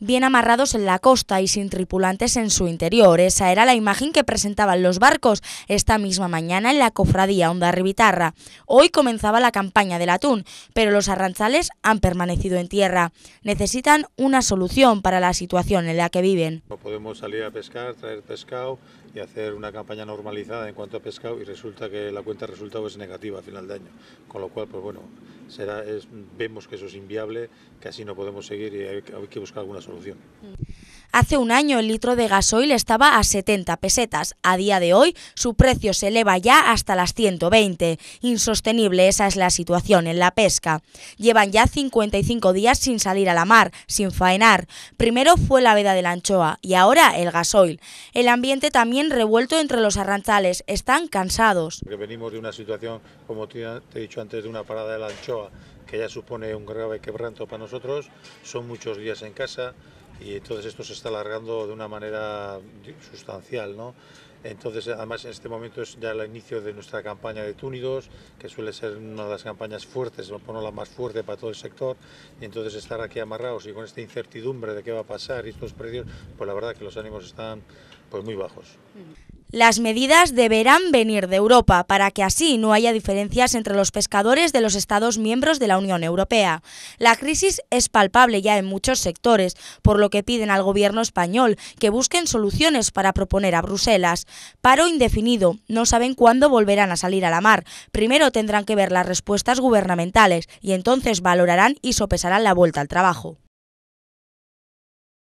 bien amarrados en la costa y sin tripulantes en su interior. Esa era la imagen que presentaban los barcos esta misma mañana en la cofradía Onda Rivitarra. Hoy comenzaba la campaña del atún, pero los arranzales han permanecido en tierra. Necesitan una solución para la situación en la que viven. No podemos salir a pescar, traer pescado y hacer una campaña normalizada en cuanto a pescado y resulta que la cuenta de resultado es negativa a final de año, con lo cual pues bueno, será, vemos que eso es inviable, que así no podemos seguir y hay, que buscar alguna solución. Hace un año el litro de gasoil estaba a 70 pesetas. A día de hoy su precio se eleva ya hasta las 120. Insostenible esa es la situación en la pesca. Llevan ya 55 días sin salir a la mar, sin faenar. Primero fue la veda de la anchoa y ahora el gasoil. El ambiente también revuelto entre los arranzales. Están cansados. venimos de una situación, como te he dicho antes, de una parada de la anchoa que ya supone un grave quebranto para nosotros. Son muchos días en casa, y entonces esto se está alargando de una manera sustancial, ¿no? Entonces, además, en este momento es ya el inicio de nuestra campaña de túnidos, que suele ser una de las campañas fuertes, lo pues no la más fuerte para todo el sector. Y entonces, estar aquí amarrados y con esta incertidumbre de qué va a pasar y estos precios, pues la verdad que los ánimos están pues muy bajos. Las medidas deberán venir de Europa para que así no haya diferencias entre los pescadores de los Estados miembros de la Unión Europea. La crisis es palpable ya en muchos sectores, por lo que piden al gobierno español que busquen soluciones para proponer a Bruselas. Paro indefinido. No saben cuándo volverán a salir a la mar. Primero tendrán que ver las respuestas gubernamentales y entonces valorarán y sopesarán la vuelta al trabajo.